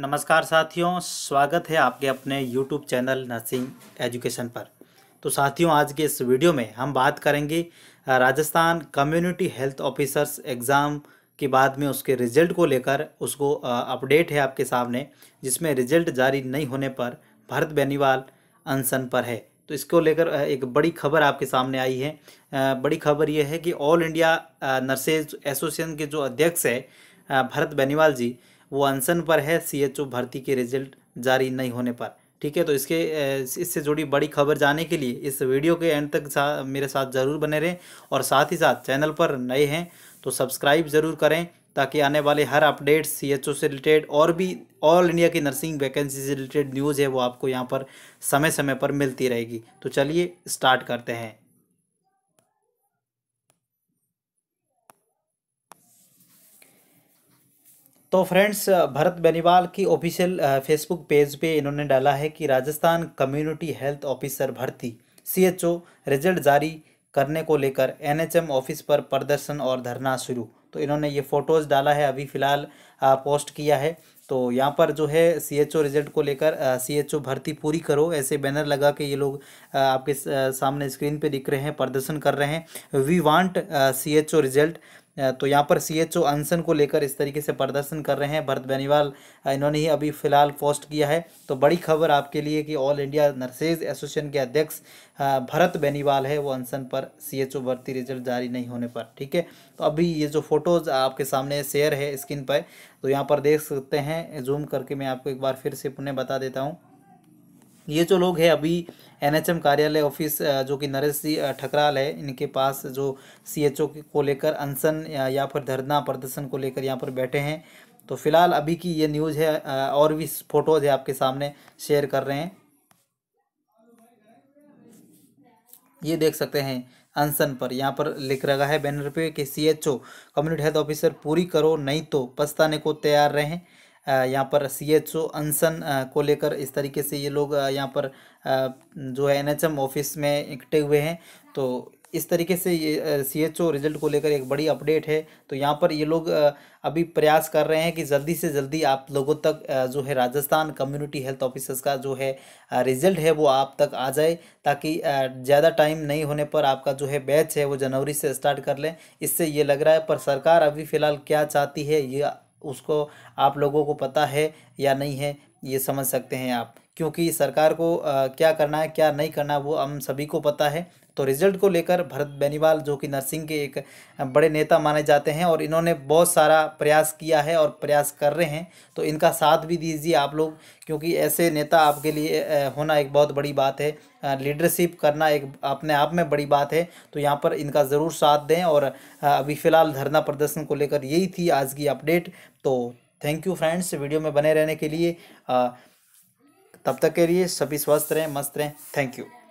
नमस्कार साथियों स्वागत है आपके अपने यूट्यूब चैनल नर्सिंग एजुकेशन पर तो साथियों आज के इस वीडियो में हम बात करेंगे Rajasthan community health officers exam के बाद में उसके रिजल्ट को लेकर उसको अपडेट है आपके सामने जिसमें रिजल्ट जारी नहीं होने पर भरत बेनीवाल अनसन पर है तो इसको लेकर एक बड़ी खबर आपके सामने आई है बड़ी खबर यह है कि ऑल इंडिया नर्सेज एसोसिएशन के जो अध्यक्ष है भरत बेनीवाल जी वो अनशन पर है ओ भर्ती के रिजल्ट जारी नहीं होने पर ठीक है तो इसके इससे जुड़ी बड़ी खबर जाने के लिए इस वीडियो के एंड तक सा, मेरे साथ ज़रूर बने रहें और साथ ही साथ चैनल पर नए हैं तो सब्सक्राइब ज़रूर करें ताकि आने वाले हर अपडेट्स सी एच ओ से रिलेटेड और भी ऑल इंडिया की नर्सिंग वैकेंसी से रिलेटेड न्यूज़ है वो आपको यहाँ पर समय समय पर मिलती रहेगी तो चलिए स्टार्ट करते हैं तो फ्रेंड्स भरत बेनीवाल की ऑफिशियल फेसबुक पेज पे इन्होंने डाला है कि राजस्थान कम्युनिटी हेल्थ ऑफिसर भर्ती सीएचओ रिजल्ट जारी करने को लेकर एनएचएम ऑफिस पर प्रदर्शन और धरना शुरू तो इन्होंने ये फ़ोटोज़ डाला है अभी फ़िलहाल पोस्ट किया है तो यहाँ पर जो है सी एच ओ रिजल्ट को लेकर सी एच ओ भर्ती पूरी करो ऐसे बैनर लगा के ये लोग आपके सामने स्क्रीन पे दिख रहे हैं प्रदर्शन कर रहे हैं we want C H O result तो यहाँ पर सी एच ओ अनसन को लेकर इस तरीके से प्रदर्शन कर रहे हैं भरत बेनीवाल इन्होंने ही अभी फ़िलहाल पोस्ट किया है तो बड़ी खबर आपके लिए कि ऑल इंडिया नर्सेज एसोसिएशन के अध्यक्ष भरत बेनीवाल है वो अनसन पर सी एच ओ भर्ती रिजल्ट जारी नहीं होने पर ठीक है तो अभी ये जो फ़ोटोज़ आपके सामने शेयर है स्क्रीन पर तो यहाँ पर देख सकते हैं जूम करके मैं आपको एक बार फिर से पुनः बता देता हूँ ये जो लोग हैं अभी एनएचएम कार्यालय ऑफिस जो कि नरेश सिंह ठकराल है इनके पास जो सीएचओ को लेकर अनशन या फिर धरना प्रदर्शन को लेकर यहाँ पर बैठे हैं तो फिलहाल अभी की ये न्यूज़ है और भी फोटोज है आपके सामने शेयर कर रहे हैं ये देख सकते हैं अनशन पर यहाँ पर लिख रहा है बैनर पे कि सीएचओ कम्युनिटी हेल्थ ऑफिसर पूरी करो नहीं तो पछताने को तैयार रहें यहाँ पर सी एच ओ अनसन को लेकर इस तरीके से ये लोग यहाँ पर जो है एन एच एम ऑफिस में इकट्ठे हुए हैं तो इस तरीके से ये सी एच ओ रिजल्ट को लेकर एक बड़ी अपडेट है तो यहाँ पर ये लोग अभी प्रयास कर रहे हैं कि जल्दी से जल्दी आप लोगों तक जो है राजस्थान कम्युनिटी हेल्थ ऑफिसर्स का जो है रिजल्ट है वो आप तक आ जाए ताकि ज़्यादा टाइम नहीं होने पर आपका जो है बैच है वो जनवरी से स्टार्ट कर लें इससे ये लग रहा है पर सरकार अभी फ़िलहाल क्या चाहती है ये उसको आप लोगों को पता है या नहीं है ये समझ सकते हैं आप क्योंकि सरकार को क्या करना है क्या नहीं करना है वो हम सभी को पता है तो रिजल्ट को लेकर भरत बेनीवाल जो कि नर्सिंग के एक बड़े नेता माने जाते हैं और इन्होंने बहुत सारा प्रयास किया है और प्रयास कर रहे हैं तो इनका साथ भी दीजिए आप लोग क्योंकि ऐसे नेता आपके लिए होना एक बहुत बड़ी बात है लीडरशिप करना एक अपने आप में बड़ी बात है तो यहाँ पर इनका ज़रूर साथ दें और अभी फ़िलहाल धरना प्रदर्शन को लेकर यही थी आज की अपडेट तो थैंक यू फ्रेंड्स वीडियो में बने रहने के लिए तब तक के लिए सभी स्वस्थ रहें मस्त रहें थैंक यू